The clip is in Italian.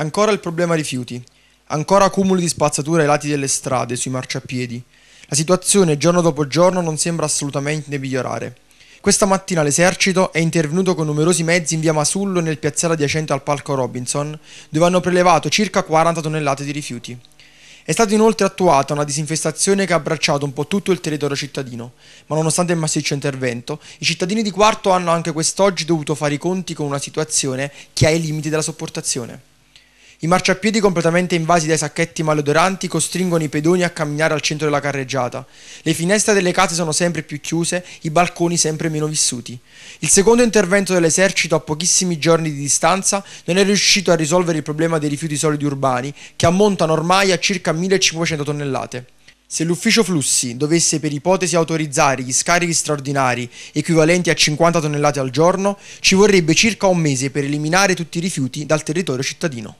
Ancora il problema rifiuti. Ancora accumulo di spazzatura ai lati delle strade, sui marciapiedi. La situazione giorno dopo giorno non sembra assolutamente migliorare. Questa mattina l'esercito è intervenuto con numerosi mezzi in via Masullo nel piazzale adiacente al palco Robinson, dove hanno prelevato circa 40 tonnellate di rifiuti. È stata inoltre attuata una disinfestazione che ha abbracciato un po' tutto il territorio cittadino, ma nonostante il massiccio intervento, i cittadini di Quarto hanno anche quest'oggi dovuto fare i conti con una situazione che ha i limiti della sopportazione. I marciapiedi completamente invasi dai sacchetti malodoranti costringono i pedoni a camminare al centro della carreggiata. Le finestre delle case sono sempre più chiuse, i balconi sempre meno vissuti. Il secondo intervento dell'esercito a pochissimi giorni di distanza non è riuscito a risolvere il problema dei rifiuti solidi urbani, che ammontano ormai a circa 1500 tonnellate. Se l'ufficio flussi dovesse per ipotesi autorizzare gli scarichi straordinari equivalenti a 50 tonnellate al giorno, ci vorrebbe circa un mese per eliminare tutti i rifiuti dal territorio cittadino.